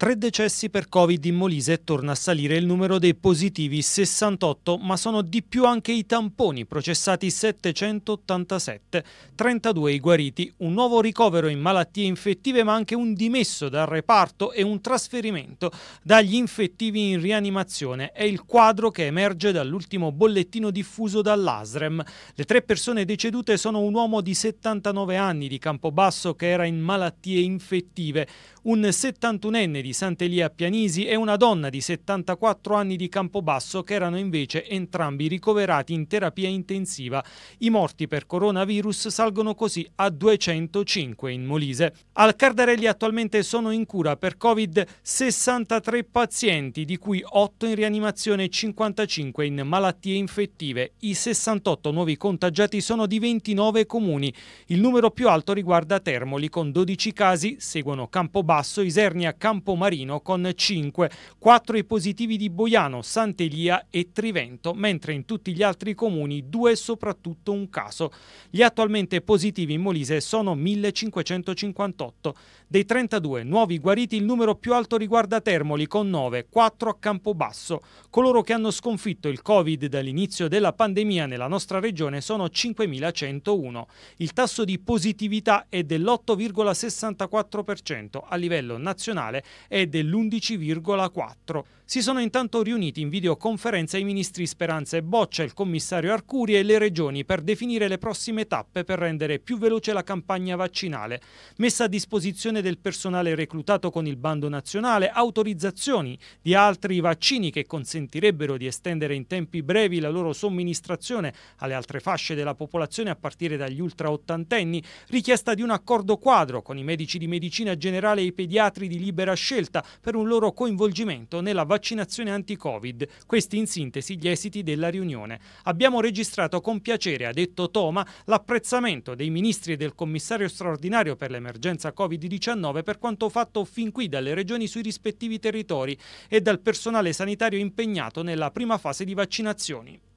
Tre decessi per Covid in Molise e torna a salire il numero dei positivi 68, ma sono di più anche i tamponi, processati 787, 32 i guariti, un nuovo ricovero in malattie infettive ma anche un dimesso dal reparto e un trasferimento dagli infettivi in rianimazione. È il quadro che emerge dall'ultimo bollettino diffuso dall'ASREM. Le tre persone decedute sono un uomo di 79 anni di Campobasso che era in malattie infettive, un 71enne di di Sant'Elia Pianisi e una donna di 74 anni di Campobasso che erano invece entrambi ricoverati in terapia intensiva. I morti per coronavirus salgono così a 205 in Molise. Al Cardarelli attualmente sono in cura per Covid 63 pazienti, di cui 8 in rianimazione e 55 in malattie infettive. I 68 nuovi contagiati sono di 29 comuni. Il numero più alto riguarda Termoli con 12 casi, seguono Campobasso, Isernia, Campomaggio, Marino con 5, 4 i positivi di Boiano, Sant'Elia e Trivento, mentre in tutti gli altri comuni 2 soprattutto un caso. Gli attualmente positivi in Molise sono 1558. Dei 32 nuovi guariti il numero più alto riguarda Termoli con 9, 4 a Campobasso. Coloro che hanno sconfitto il Covid dall'inizio della pandemia nella nostra regione sono 5101. Il tasso di positività è dell'8,64% a livello nazionale è dell'11,4%. Si sono intanto riuniti in videoconferenza i ministri Speranza e Boccia, il commissario Arcuri e le regioni per definire le prossime tappe per rendere più veloce la campagna vaccinale, messa a disposizione del personale reclutato con il bando nazionale, autorizzazioni di altri vaccini che consentirebbero di estendere in tempi brevi la loro somministrazione alle altre fasce della popolazione a partire dagli ultra ottantenni, richiesta di un accordo quadro con i medici di medicina generale e i pediatri di libera scelta per un loro coinvolgimento nella vaccinazione vaccinazione anti-Covid. Questi in sintesi gli esiti della riunione. Abbiamo registrato con piacere, ha detto Toma, l'apprezzamento dei ministri e del commissario straordinario per l'emergenza Covid-19 per quanto fatto fin qui dalle regioni sui rispettivi territori e dal personale sanitario impegnato nella prima fase di vaccinazioni.